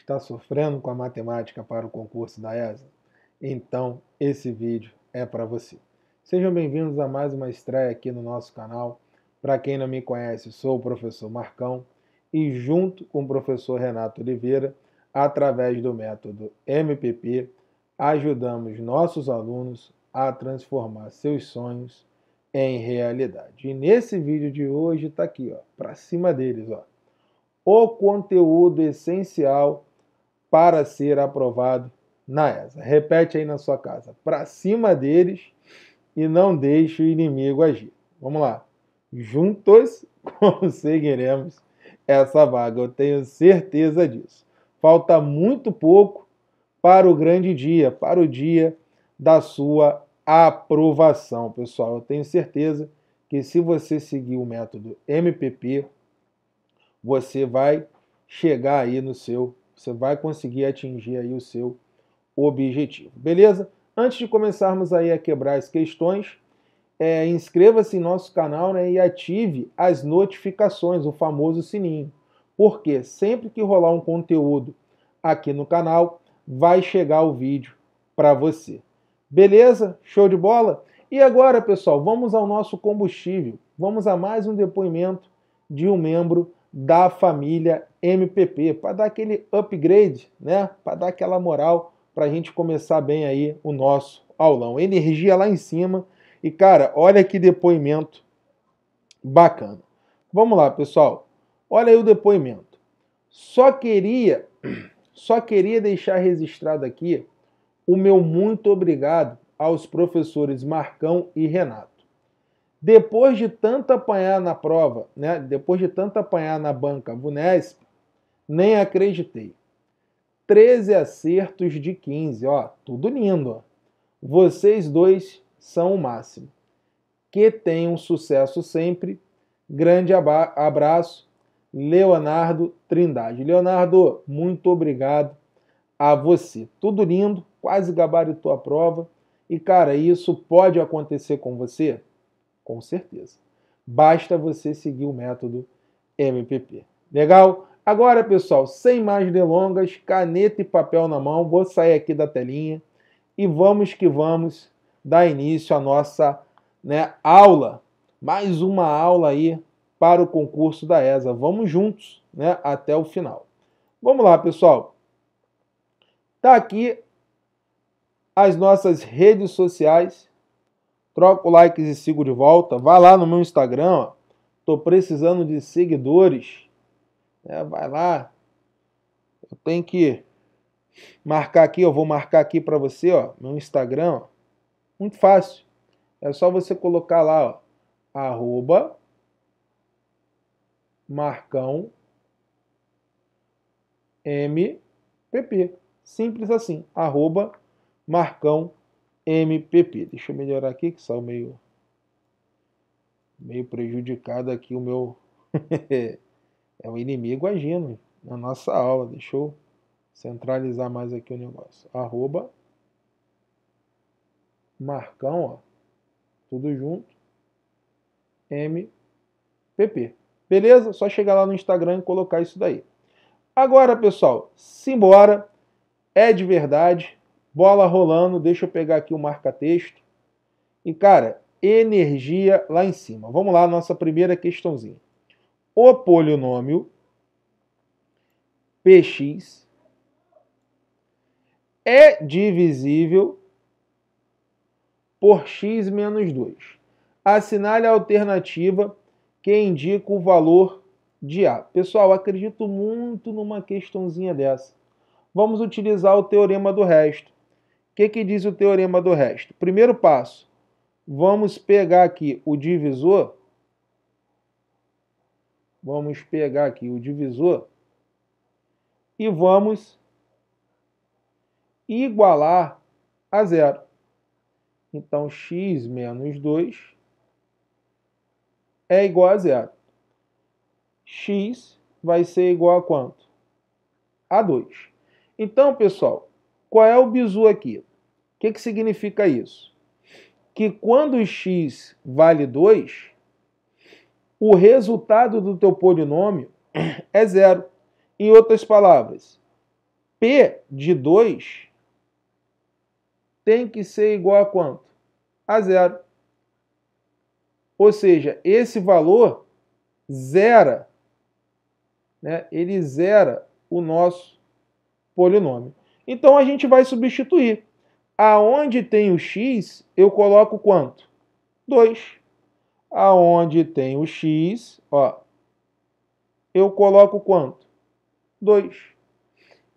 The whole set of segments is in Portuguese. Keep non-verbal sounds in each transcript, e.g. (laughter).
Está sofrendo com a matemática para o concurso da ESA? Então, esse vídeo é para você. Sejam bem-vindos a mais uma estreia aqui no nosso canal. Para quem não me conhece, sou o professor Marcão e junto com o professor Renato Oliveira, através do método MPP, ajudamos nossos alunos a transformar seus sonhos em realidade. E nesse vídeo de hoje está aqui, ó, para cima deles, ó, o conteúdo essencial para ser aprovado na ESA. Repete aí na sua casa: para cima deles e não deixe o inimigo agir. Vamos lá. Juntos (laughs) conseguiremos essa vaga, eu tenho certeza disso. Falta muito pouco para o grande dia, para o dia da sua aprovação, pessoal. Eu tenho certeza que se você seguir o método MPP, você vai chegar aí no seu você vai conseguir atingir aí o seu objetivo, beleza? Antes de começarmos aí a quebrar as questões, é, inscreva-se em nosso canal né, e ative as notificações, o famoso sininho. Porque sempre que rolar um conteúdo aqui no canal, vai chegar o vídeo para você. Beleza? Show de bola? E agora, pessoal, vamos ao nosso combustível. Vamos a mais um depoimento de um membro da família MPP, para dar aquele upgrade, né? Para dar aquela moral para a gente começar bem aí o nosso aulão. Energia lá em cima. E cara, olha que depoimento bacana. Vamos lá, pessoal. Olha aí o depoimento. Só queria (clears throat) só queria deixar registrado aqui o meu muito obrigado aos professores Marcão e Renato. Depois de tanto apanhar na prova, né? depois de tanto apanhar na banca Vunesp, nem acreditei. 13 acertos de 15, ó, tudo lindo. Ó. Vocês dois são o máximo. Que tenham sucesso sempre. Grande abraço, Leonardo Trindade. Leonardo, muito obrigado a você. Tudo lindo, quase gabaritou a prova. E cara, isso pode acontecer com você? com certeza. Basta você seguir o método MPP. Legal? Agora, pessoal, sem mais delongas, caneta e papel na mão, vou sair aqui da telinha e vamos que vamos dar início à nossa né, aula. Mais uma aula aí para o concurso da ESA. Vamos juntos né, até o final. Vamos lá, pessoal. Tá aqui as nossas redes sociais troca o like e sigo de volta. Vá lá no meu Instagram, ó. tô precisando de seguidores. É, vai lá. Eu tenho que marcar aqui, eu vou marcar aqui para você, ó, meu Instagram, ó. Muito fácil. É só você colocar lá, ó, arroba Marcão MPP. Simples assim, arroba Marcão MPP. Deixa eu melhorar aqui que saiu meio meio prejudicado aqui o meu (laughs) é o inimigo agindo na nossa aula. Deixa eu centralizar mais aqui o negócio. Arroba Marcão, ó, tudo junto. MPP. Beleza? Só chegar lá no Instagram e colocar isso daí. Agora, pessoal, simbora. É de verdade bola rolando, deixa eu pegar aqui o marca-texto. E, cara, energia lá em cima. Vamos lá, nossa primeira questãozinha. O polinômio px é divisível por x menos 2. Assinale a alternativa que indica o valor de A. Pessoal, acredito muito numa questãozinha dessa. Vamos utilizar o teorema do resto que, que diz o teorema do resto? Primeiro passo, vamos pegar aqui o divisor. Vamos pegar aqui o divisor e vamos igualar a zero. Então, x menos 2 é igual a zero. x vai ser igual a quanto? A 2. Então, pessoal, qual é o bizu aqui? que, que significa isso? Que quando x vale 2, o resultado do teu polinômio (clears throat) é zero. Em outras palavras, P de 2 tem que ser igual a quanto? A zero. Ou seja, esse valor zera, né? ele zera o nosso polinômio. Então a gente vai substituir. Aonde tem o x, eu coloco quanto? 2. Aonde tem o x, ó, eu coloco quanto? 2.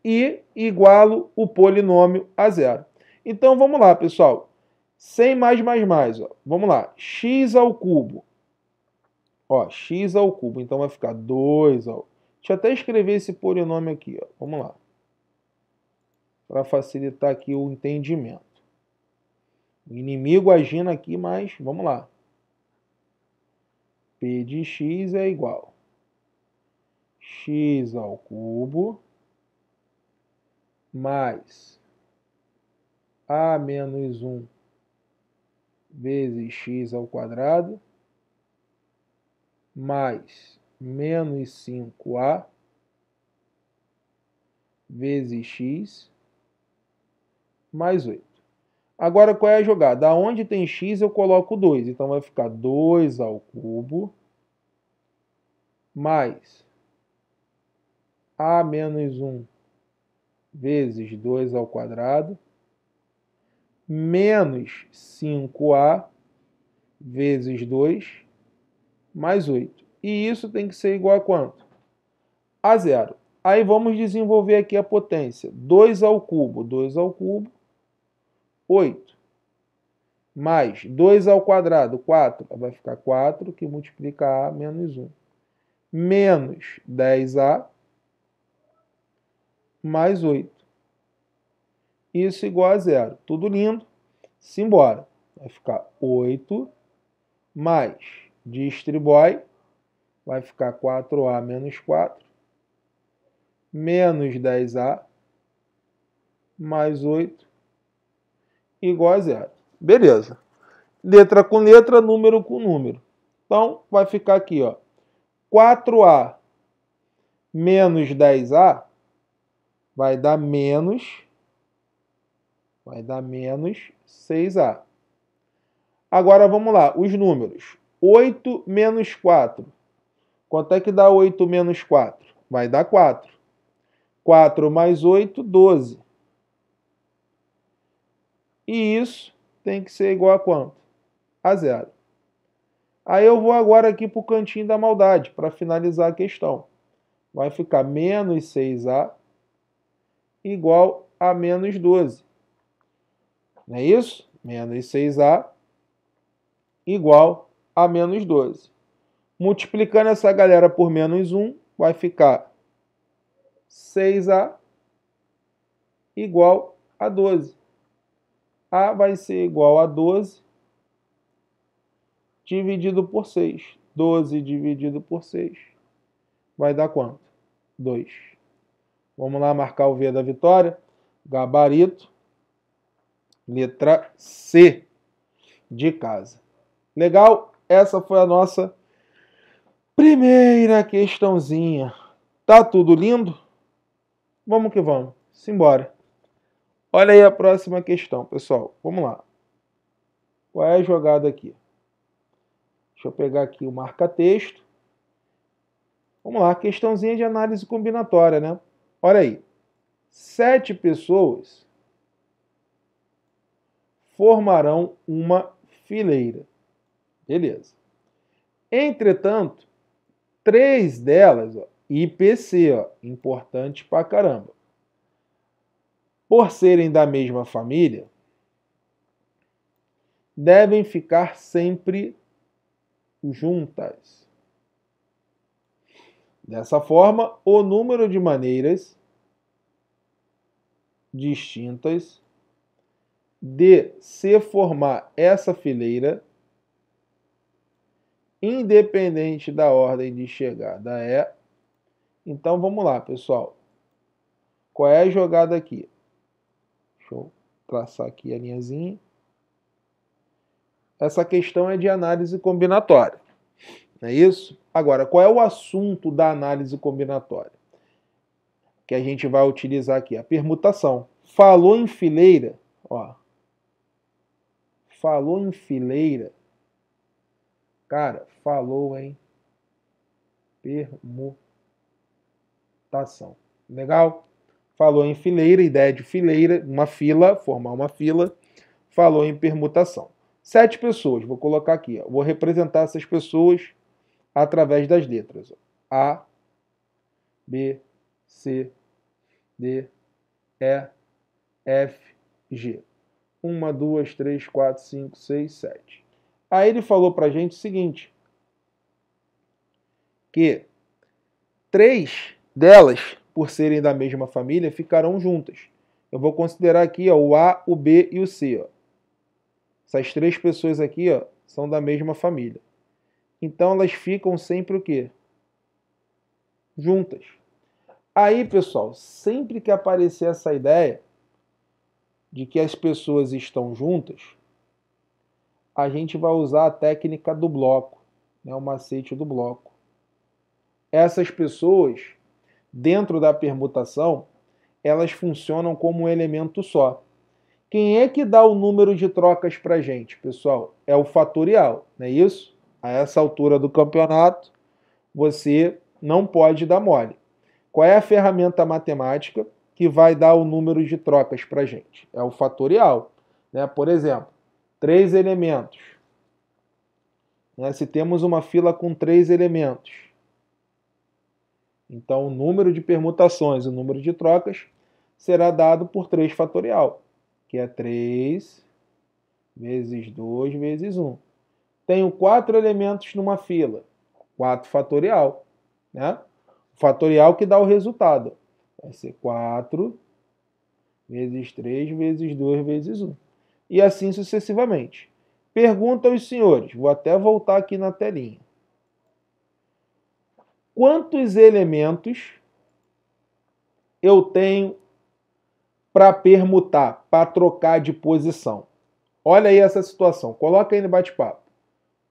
E igualo o polinômio a zero. Então vamos lá, pessoal. Sem mais, mais, mais. Ó. Vamos lá. x ao cubo. Ó, x ao cubo. Então vai ficar 2 ao... Deixa eu até escrever esse polinômio aqui. Ó. Vamos lá para facilitar aqui o entendimento. O inimigo agindo aqui, mas vamos lá. P de x é igual x ao cubo mais a menos 1 vezes x ao quadrado mais menos 5a vezes x mais 8. Agora, qual é a jogada? Onde tem x, eu coloco 2. Então, vai ficar 2 ao cubo mais a menos 1 vezes 2 ao quadrado menos 5a vezes 2 mais 8. E isso tem que ser igual a quanto? A zero. Aí vamos desenvolver aqui a potência. 2 ao cubo. 2 ao cubo 8. Mais 2 ao quadrado, 4. Vai ficar 4, que multiplica A menos 1. Menos 10A mais 8. Isso igual a zero. Tudo lindo. Simbora. Vai ficar 8 mais distribui. Vai ficar 4A menos 4. Menos 10A mais 8 igual a zero. Beleza. Letra com letra, número com número. Então, vai ficar aqui, ó. 4A menos 10A vai dar menos, vai dar menos 6A. Agora, vamos lá, os números. 8 menos 4. Quanto é que dá 8 menos 4? Vai dar 4. 4 mais 8, 12. E isso tem que ser igual a quanto? A zero. Aí eu vou agora aqui para o cantinho da maldade, para finalizar a questão. Vai ficar menos 6A igual a menos 12. Não é isso? Menos 6A igual a menos 12. Multiplicando essa galera por menos 1, vai ficar 6A igual a 12. A vai ser igual a 12 dividido por 6. 12 dividido por 6 vai dar quanto? 2. Vamos lá marcar o V da vitória. Gabarito, letra C de casa. Legal? Essa foi a nossa primeira questãozinha. Tá tudo lindo? Vamos que vamos. Simbora. Olha aí a próxima questão, pessoal. Vamos lá. Qual é a jogada aqui? Deixa eu pegar aqui o marca-texto. Vamos lá, questãozinha de análise combinatória, né? Olha aí. Sete pessoas formarão uma fileira. Beleza. Entretanto, três delas, ó, IPC, ó, importante pra caramba, por serem da mesma família, devem ficar sempre juntas. Dessa forma, o número de maneiras distintas de se formar essa fileira, independente da ordem de chegada, é. Então vamos lá, pessoal. Qual é a jogada aqui? Deixa eu traçar aqui a linhazinha. Essa questão é de análise combinatória. Não é isso? Agora, qual é o assunto da análise combinatória? Que a gente vai utilizar aqui, a permutação. Falou em fileira, ó. Falou em fileira. Cara, falou em permutação. Legal? Falou em fileira, ideia de fileira, uma fila, formar uma fila. Falou em permutação. Sete pessoas, vou colocar aqui, ó. vou representar essas pessoas através das letras. Ó. A, B, C, D, E, F, G. Uma, duas, três, quatro, cinco, seis, sete. Aí ele falou para a gente o seguinte, que três delas por serem da mesma família, ficarão juntas. Eu vou considerar aqui ó, o A, o B e o C. Ó. Essas três pessoas aqui ó, são da mesma família. Então elas ficam sempre o quê? Juntas. Aí, pessoal, sempre que aparecer essa ideia de que as pessoas estão juntas, a gente vai usar a técnica do bloco, né, o macete do bloco. Essas pessoas dentro da permutação, elas funcionam como um elemento só. Quem é que dá o número de trocas para gente, pessoal? É o fatorial, não é isso? A essa altura do campeonato, você não pode dar mole. Qual é a ferramenta matemática que vai dar o número de trocas para gente? É o fatorial. Né? Por exemplo, três elementos. Né? Se temos uma fila com três elementos, então, o número de permutações e o número de trocas será dado por 3 fatorial, que é 3 vezes 2 vezes 1. Tenho quatro elementos numa fila, 4 fatorial, né? O fatorial que dá o resultado. Vai ser 4 vezes 3 vezes 2 vezes 1. E assim sucessivamente. Pergunta aos senhores, vou até voltar aqui na telinha quantos elementos eu tenho para permutar, para trocar de posição. Olha aí essa situação, coloca aí no bate-papo.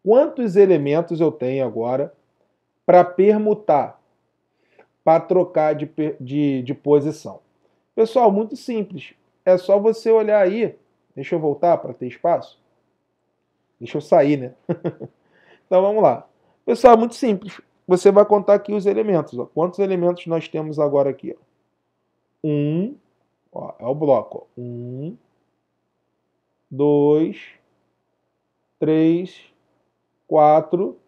Quantos elementos eu tenho agora para permutar, para trocar de, de, de, posição? Pessoal, muito simples. É só você olhar aí. Deixa eu voltar para ter espaço. Deixa eu sair, né? (laughs) então vamos lá. Pessoal, muito simples você vai contar aqui os elementos. Ó. Quantos elementos nós temos agora aqui? Ó? Um, ó, é o bloco. Ó. Um, dois, três, quatro,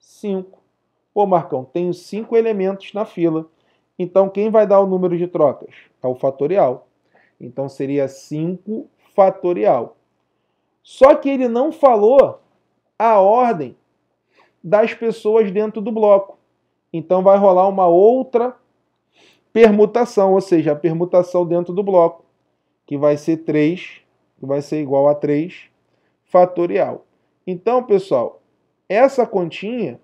cinco. Pô, Marcão, tenho cinco elementos na fila. Então, quem vai dar o número de trocas? É o fatorial. Então, seria 5 fatorial. Só que ele não falou a ordem das pessoas dentro do bloco. Então vai rolar uma outra permutação, ou seja, a permutação dentro do bloco, que vai ser 3, que vai ser igual a 3 fatorial. Então, pessoal, essa continha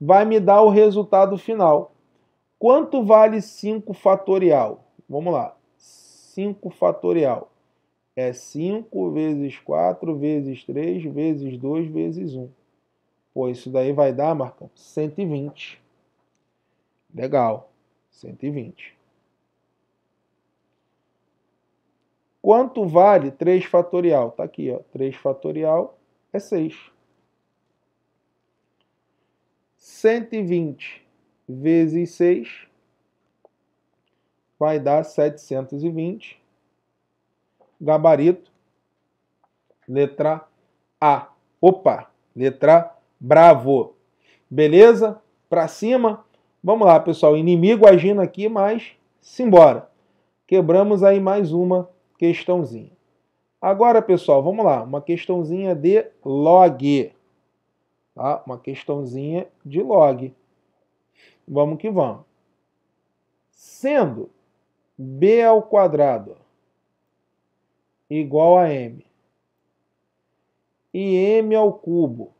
vai me dar o resultado final. Quanto vale 5 fatorial? Vamos lá. 5 fatorial é 5 vezes 4 vezes 3 vezes 2 vezes 1. Pô, isso daí vai dar, Marcão, 120. Legal, 120. Quanto vale 3 fatorial? Está aqui, ó. 3 fatorial é 6. 120 vezes 6 vai dar 720. Gabarito, letra A. Opa, letra A bravo. Beleza? Pra cima. Vamos lá, pessoal. Inimigo agindo aqui, mas simbora. Quebramos aí mais uma questãozinha. Agora, pessoal, vamos lá. Uma questãozinha de log. Tá? Uma questãozinha de log. Vamos que vamos. Sendo b ao quadrado igual a m e m ao cubo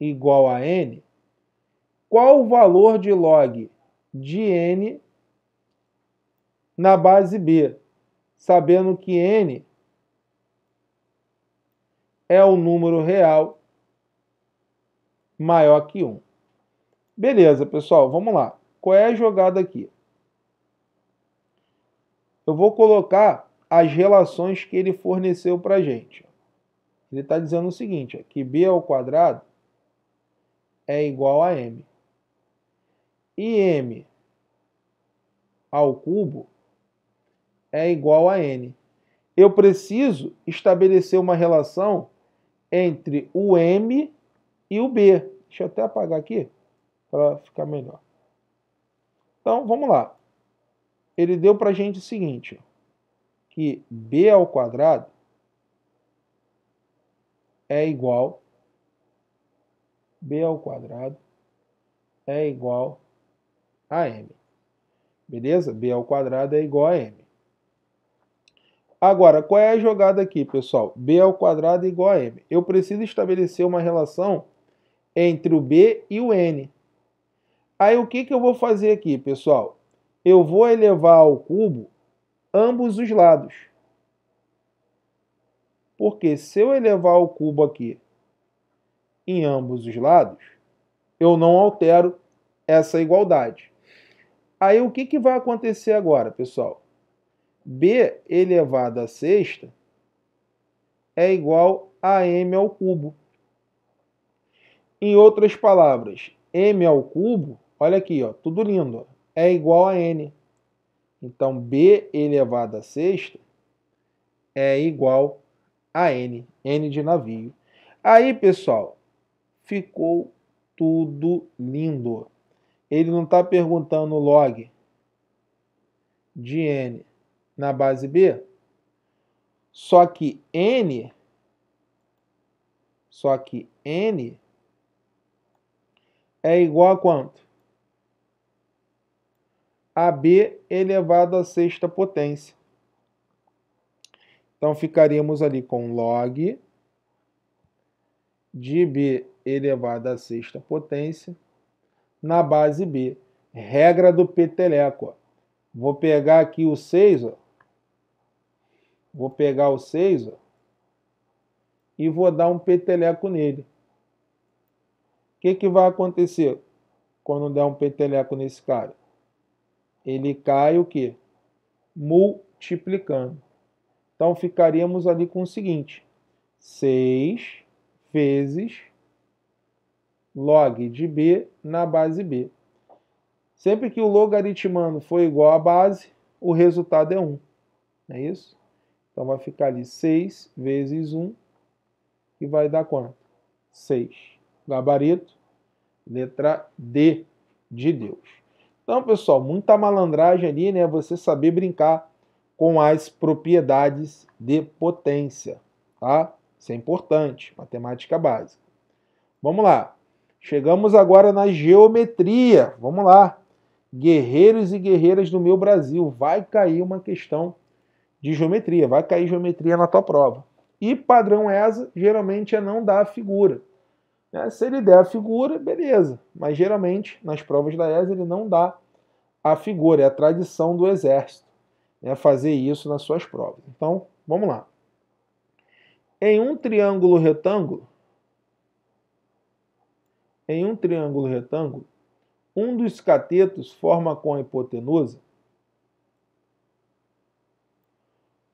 igual a n, qual o valor de log de n na base B, sabendo que n é o número real maior que 1. Beleza, pessoal, vamos lá. Qual é a jogada aqui? Eu vou colocar as relações que ele forneceu para gente. Ele está dizendo o seguinte, que b ao quadrado é igual a m. E m ao cubo é igual a n. Eu preciso estabelecer uma relação entre o m e o b. Deixa eu até apagar aqui para ficar melhor. Então, vamos lá. Ele deu para a gente o seguinte, que b ao quadrado é igual b ao quadrado é igual a m. Beleza? b ao quadrado é igual a m. Agora, qual é a jogada aqui, pessoal? b ao quadrado é igual a m. Eu preciso estabelecer uma relação entre o b e o n. Aí o que, que eu vou fazer aqui, pessoal? Eu vou elevar ao cubo ambos os lados. Porque se eu elevar ao cubo aqui em ambos os lados, eu não altero essa igualdade. Aí o que, que vai acontecer agora, pessoal? b elevado a sexta é igual a m ao cubo. Em outras palavras, m ao cubo, olha aqui, ó, tudo lindo, é igual a n. Então, b elevado a sexta é igual a n, n de navio. Aí, pessoal, ficou tudo lindo. Ele não está perguntando log de n na base B, só que n, só que n é igual a quanto? a b elevado à sexta potência. Então ficaríamos ali com log de b elevado à sexta potência. Na base B, regra do peteleco. Vou pegar aqui o 6, ó. Vou pegar o 6, ó. E vou dar um peteleco nele. O que, que vai acontecer quando der um peteleco nesse cara? Ele cai o quê? Multiplicando. Então ficaríamos ali com o seguinte: 6 vezes log de b na base b. Sempre que o logaritmando for igual à base, o resultado é 1. Não é isso? Então vai ficar ali 6 vezes 1 e vai dar quanto? 6. Gabarito, letra D de Deus. Então, pessoal, muita malandragem ali, né? Você saber brincar com as propriedades de potência, tá? Isso é importante, matemática básica. Vamos lá. Chegamos agora na geometria. Vamos lá. Guerreiros e guerreiras do meu Brasil. Vai cair uma questão de geometria. Vai cair geometria na tua prova. E padrão ESA geralmente é não dar a figura. Né? Se ele der a figura, beleza. Mas geralmente nas provas da ESA ele não dá a figura. É a tradição do exército né? fazer isso nas suas provas. Então, vamos lá. Em um triângulo retângulo, em um triângulo retângulo, um dos catetos forma com a hipotenusa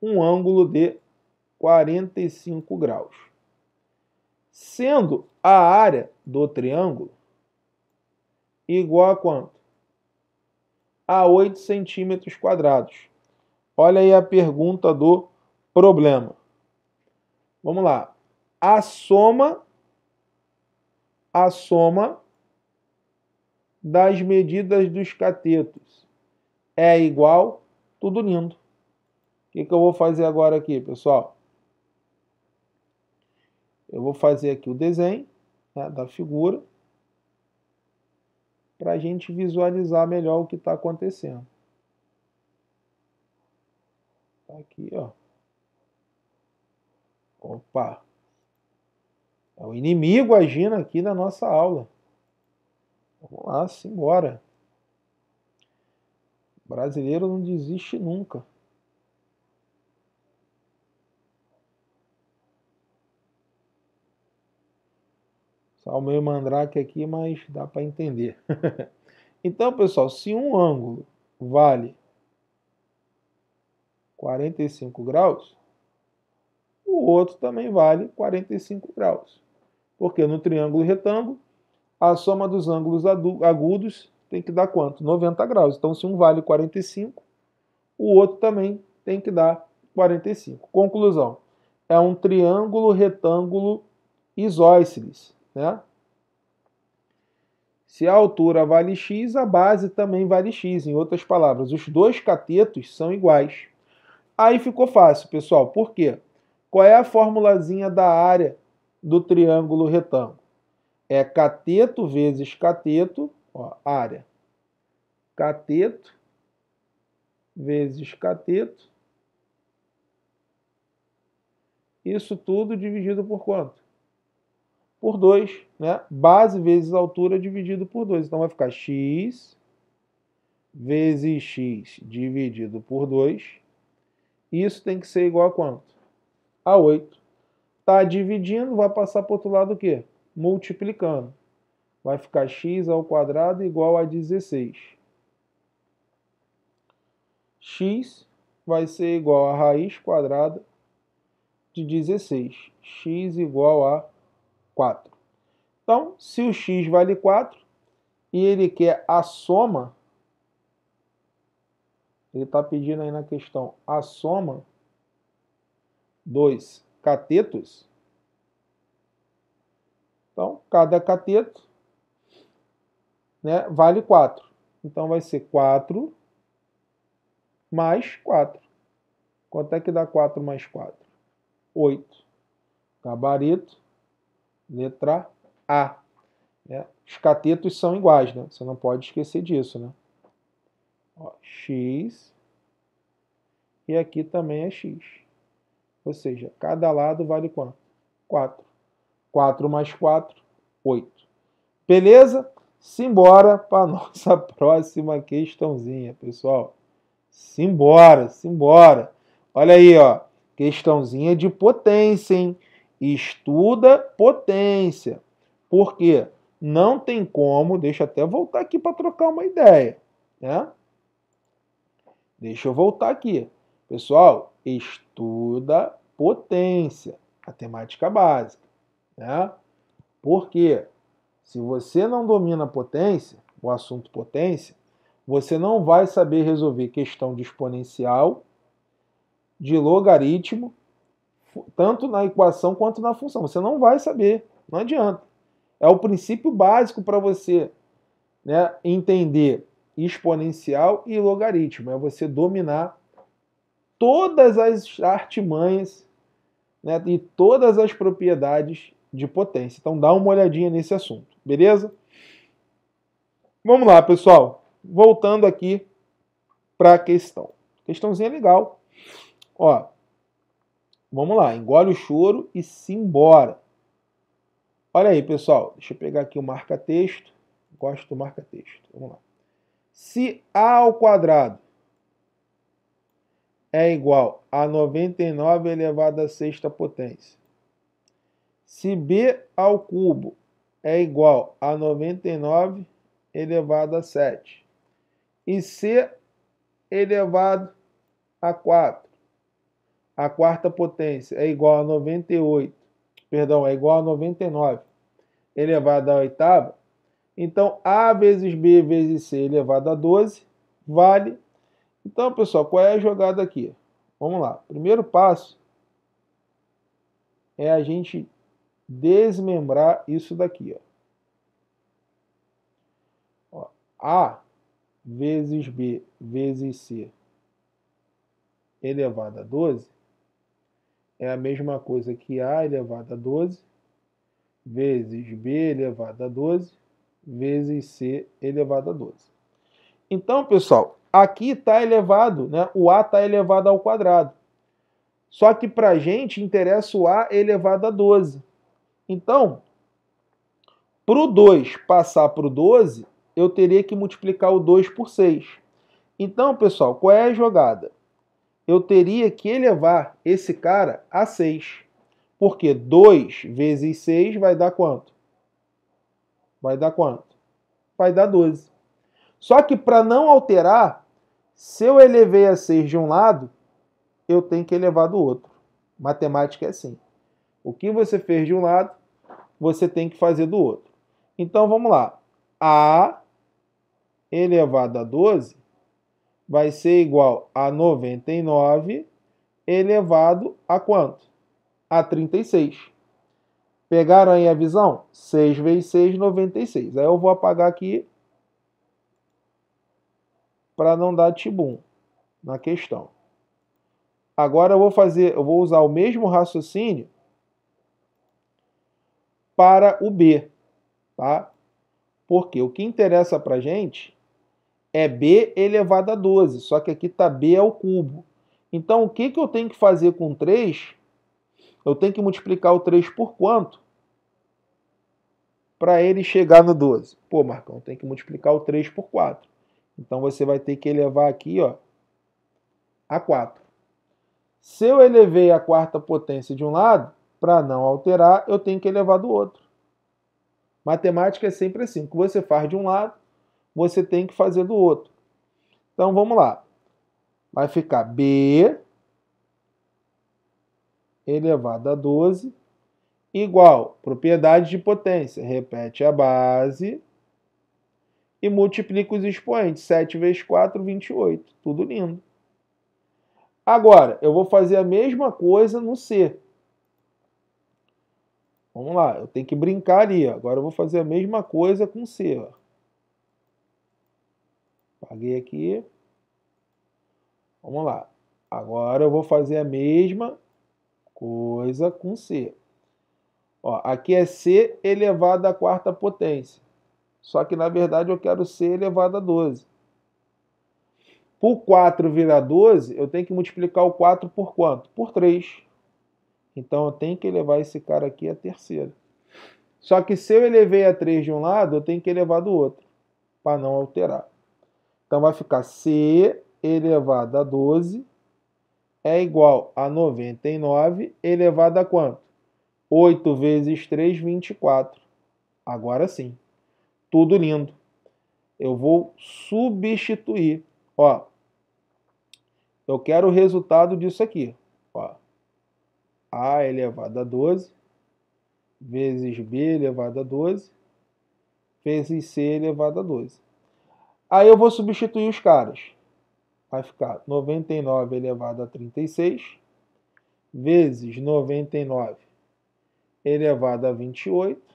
um ângulo de 45 graus, sendo a área do triângulo igual a quanto? A 8 centímetros quadrados. Olha aí a pergunta do problema. Vamos lá. A soma a soma das medidas dos catetos é igual, tudo lindo. O que, que eu vou fazer agora aqui, pessoal? Eu vou fazer aqui o desenho né, da figura para a gente visualizar melhor o que está acontecendo. Tá aqui, ó. Opa! É o inimigo agindo aqui na nossa aula. Vamos lá, simbora. O brasileiro não desiste nunca. Só o meu mandrake aqui, mas dá para entender. (laughs) então, pessoal, se um ângulo vale 45 graus, o outro também vale 45 graus. Porque no triângulo retângulo, a soma dos ângulos agudos tem que dar quanto? 90 graus. Então, se um vale 45, o outro também tem que dar 45. Conclusão: é um triângulo retângulo isósceles, né? Se a altura vale x, a base também vale x. Em outras palavras, os dois catetos são iguais. Aí ficou fácil, pessoal. Por quê? Qual é a formulazinha da área do triângulo retângulo. É cateto vezes cateto, ó, área. Cateto vezes cateto. Isso tudo dividido por quanto? Por 2, né? Base vezes altura dividido por 2. Então vai ficar x vezes x dividido por 2. Isso tem que ser igual a quanto? A 8. Está dividindo, vai passar para o outro lado o quê? Multiplicando. Vai ficar x ao quadrado igual a 16. x vai ser igual a raiz quadrada de 16. x igual a 4. Então, se o x vale 4 e ele quer a soma, ele está pedindo aí na questão a soma 2 catetos. Então, cada cateto né, vale 4. Então, vai ser 4 mais 4. Quanto é que dá 4 mais 4? 8. Gabarito, letra A. Né? Os catetos são iguais, né? Você não pode esquecer disso, né? Ó, X. E aqui também é X. Ou seja, cada lado vale quanto? 4. 4 mais 4, 8. Beleza? Simbora para (laughs) nossa próxima questãozinha, pessoal. Simbora, simbora. Olha aí, ó. Questãozinha de potência, hein? Estuda potência. Por quê? Não tem como, deixa eu até voltar aqui para trocar uma ideia, né? Deixa eu voltar aqui. Pessoal, estuda potência, a temática básica. Né? Por quê? Se você não domina potência, o assunto potência, você não vai saber resolver questão de exponencial, de logaritmo, tanto na equação quanto na função. Você não vai saber, não adianta. É o princípio básico para você né, entender exponencial e logaritmo, é você dominar todas as artimanhas né, e todas as propriedades de potência. Então dá uma olhadinha nesse assunto, beleza? Vamos lá, pessoal. Voltando aqui para a questão. Questãozinha legal. Ó, vamos lá. Engole o choro e se embora. Olha aí, pessoal. Deixa eu pegar aqui o marca-texto. Gosto do marca-texto. Vamos lá. Se A ao quadrado é igual a 99 elevado à sexta potência. Se b ao cubo é igual a 99 elevado a 7 e c elevado a 4, a quarta potência é igual a 98, perdão, é igual a 99 elevado à oitava, então a vezes b vezes c elevado a 12 vale então, pessoal, qual é a jogada aqui? Vamos lá. Primeiro passo é a gente desmembrar isso daqui. Ó. A vezes B vezes C elevado a 12 é a mesma coisa que A elevado a 12 vezes B elevado a 12 vezes C elevado a 12. Então, pessoal, Aqui está elevado, né? o A está elevado ao quadrado. Só que para a gente interessa o A elevado a 12. Então, para o 2 passar para o 12, eu teria que multiplicar o 2 por 6. Então, pessoal, qual é a jogada? Eu teria que elevar esse cara a 6. Porque 2 vezes 6 vai dar quanto? Vai dar quanto? Vai dar 12. Só que para não alterar, se eu elevei a 6 de um lado, eu tenho que elevar do outro. Matemática é assim. O que você fez de um lado, você tem que fazer do outro. Então vamos lá. A elevado a 12 vai ser igual a 99 elevado a quanto? A 36. Pegaram aí a visão? 6 vezes 6, 96. Aí eu vou apagar aqui para não dar tibum na questão. Agora eu vou fazer, eu vou usar o mesmo raciocínio para o B, tá? Porque o que interessa para gente é b elevado a 12, só que aqui está b ao é cubo. Então o que, que eu tenho que fazer com 3? Eu tenho que multiplicar o 3 por quanto? Para ele chegar no 12. Pô, Marcão, tem que multiplicar o 3 por 4. Então você vai ter que elevar aqui ó, a 4. Se eu elevei a quarta potência de um lado, para não alterar, eu tenho que elevar do outro. Matemática é sempre assim: o que você faz de um lado, você tem que fazer do outro. Então vamos lá. Vai ficar B elevado a 12 igual propriedade de potência. Repete a base e multiplica os expoentes. 7 vezes 4, 28. Tudo lindo. Agora, eu vou fazer a mesma coisa no C. Vamos lá, eu tenho que brincar ali. Agora eu vou fazer a mesma coisa com C. Ó. Paguei aqui. Vamos lá. Agora eu vou fazer a mesma coisa com C. Ó, aqui é C elevado à quarta potência. Só que na verdade eu quero C elevado a 12. Por 4 virar 12, eu tenho que multiplicar o 4 por quanto? Por 3. Então eu tenho que elevar esse cara aqui a terceira. Só que se eu elevei a 3 de um lado, eu tenho que elevar do outro, para não alterar. Então vai ficar C elevado a 12 é igual a 99 elevado a quanto? 8 vezes 3, 24. Agora sim. Tudo lindo. Eu vou substituir. Ó, eu quero o resultado disso aqui. Ó, a elevado a 12 vezes b elevado a 12 vezes c elevado a 12. Aí eu vou substituir os caras. Vai ficar 99 elevado a 36 vezes 99 elevado a 28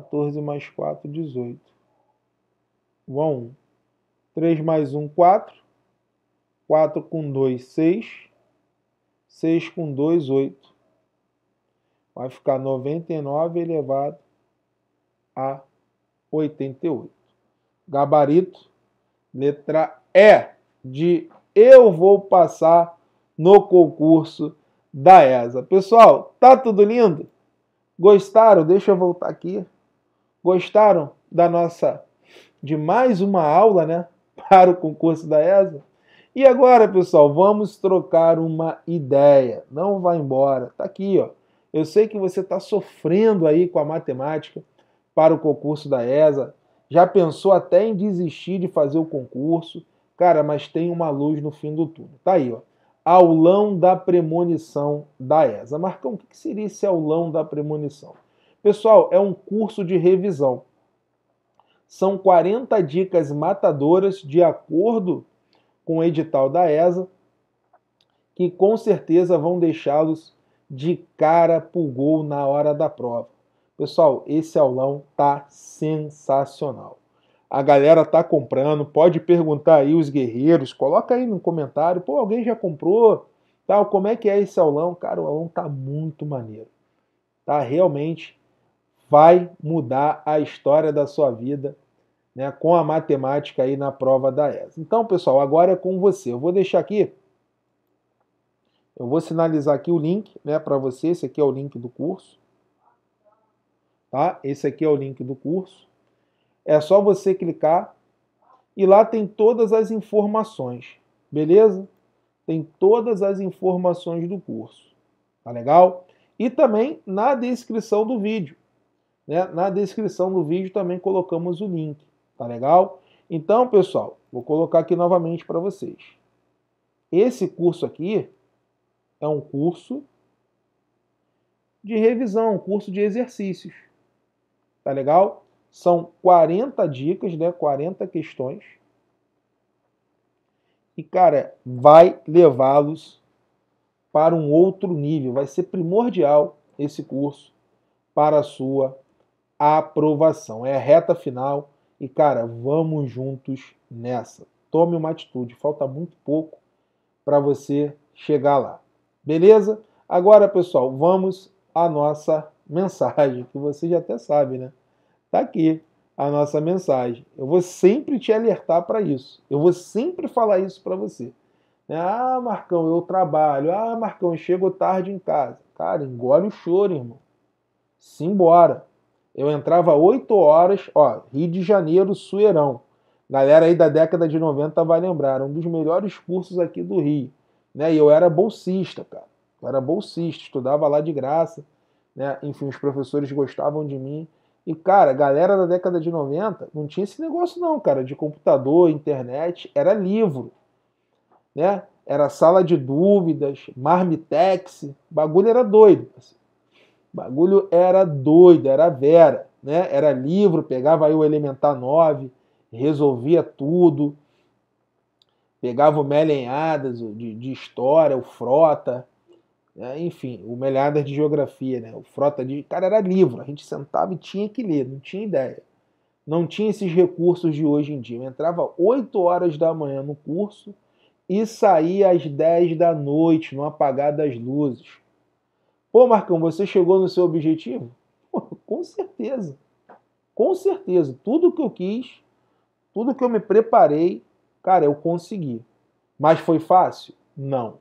14 mais 4, 18. Igual 3 mais 1, 4. 4 com 2, 6. 6 com 2, 8. Vai ficar 99 elevado a 88. Gabarito, letra E, de eu vou passar no concurso da ESA. Pessoal, tá tudo lindo? Gostaram? Deixa eu voltar aqui. Gostaram da nossa de mais uma aula, né, (laughs) para o concurso da ESA? E agora, pessoal, vamos trocar uma ideia. Não vá embora. Tá aqui, ó. Eu sei que você está sofrendo aí com a matemática para o concurso da ESA. Já pensou até em desistir de fazer o concurso? Cara, mas tem uma luz no fim do túnel. Tá aí, ó. Aulão da premonição da ESA. Marcão, o que seria esse aulão da premonição? Pessoal, é um curso de revisão. São 40 dicas matadoras de acordo com o edital da ESA, que com certeza vão deixá-los de cara pro gol na hora da prova. Pessoal, esse aulão tá sensacional. A galera tá comprando, pode perguntar aí os guerreiros, coloca aí no comentário, pô, alguém já comprou? Tal, como é que é esse aulão? Cara, o aulão tá muito maneiro. Tá realmente vai mudar a história da sua vida né, com a matemática aí na prova da ESA. Então, pessoal, agora é com você. Eu vou deixar aqui, eu vou sinalizar aqui o link né, para você. Esse aqui é o link do curso. Tá? Esse aqui é o link do curso. É só você clicar e lá tem todas as informações, beleza? Tem todas as informações do curso, tá legal? E também na descrição do vídeo né? Na descrição do vídeo também colocamos o link, tá legal? Então, pessoal, vou colocar aqui novamente para vocês. Esse curso aqui é um curso de revisão, um curso de exercícios. Tá legal? São 40 dicas, né? 40 questões. E, cara, vai levá-los para um outro nível. Vai ser primordial esse curso para a sua aprovação. É a reta final e, cara, vamos juntos nessa. Tome uma atitude, falta muito pouco para você chegar lá. Beleza? Agora, pessoal, vamos à nossa (laughs) mensagem, que você já até sabe, né? Tá aqui a nossa mensagem. Eu vou sempre te alertar para isso. Eu vou sempre falar isso para você. Né? Ah, Marcão, eu trabalho. Ah, Marcão, eu chego tarde em casa. Cara, engole o choro, irmão. Simbora. Eu entrava 8 horas, ó, Rio de Janeiro, Sueirão. Galera aí da década de 90 vai lembrar, um dos melhores cursos aqui do Rio. Né? E eu era bolsista, cara. Eu era bolsista, estudava lá de graça. Né? Enfim, os professores gostavam de mim. E, cara, galera da década de 90 não tinha esse negócio, não, cara, de computador, internet, era livro. Né? Era sala de dúvidas, marmitex, bagulho era doido. Assim. O bagulho era doido, era vera, né? Era livro, pegava aí o Elementar 9, resolvia tudo. Pegava o Melenhadas de, de história, o Frota, né? enfim, o Melenhadas de geografia, né? O Frota de. Cara, era livro, a gente sentava e tinha que ler, não tinha ideia. Não tinha esses recursos de hoje em dia. Eu entrava 8 horas da manhã no curso e saía às 10 da noite, no apagar das luzes. Pô, Marcão, você chegou no seu objetivo? Pô, com certeza. Com certeza. Tudo que eu quis, tudo que eu me preparei, cara, eu consegui. Mas foi fácil? Não.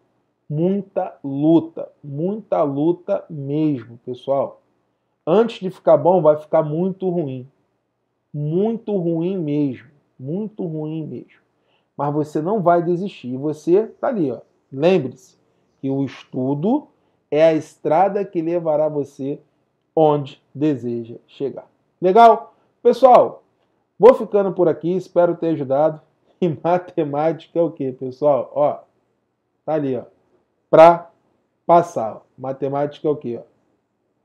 Muita luta, muita luta mesmo, pessoal. Antes de ficar bom, vai ficar muito ruim. Muito ruim mesmo. Muito ruim mesmo. Mas você não vai desistir. Você tá ali, ó. Lembre-se que o estudo é a estrada que levará você onde deseja chegar. Legal? Pessoal, vou ficando por aqui, espero ter ajudado. E (laughs) matemática é o que, pessoal? Ó, tá ali, ó. Pra passar. Matemática é o que, ó?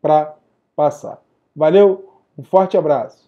Pra passar. Valeu, um forte abraço.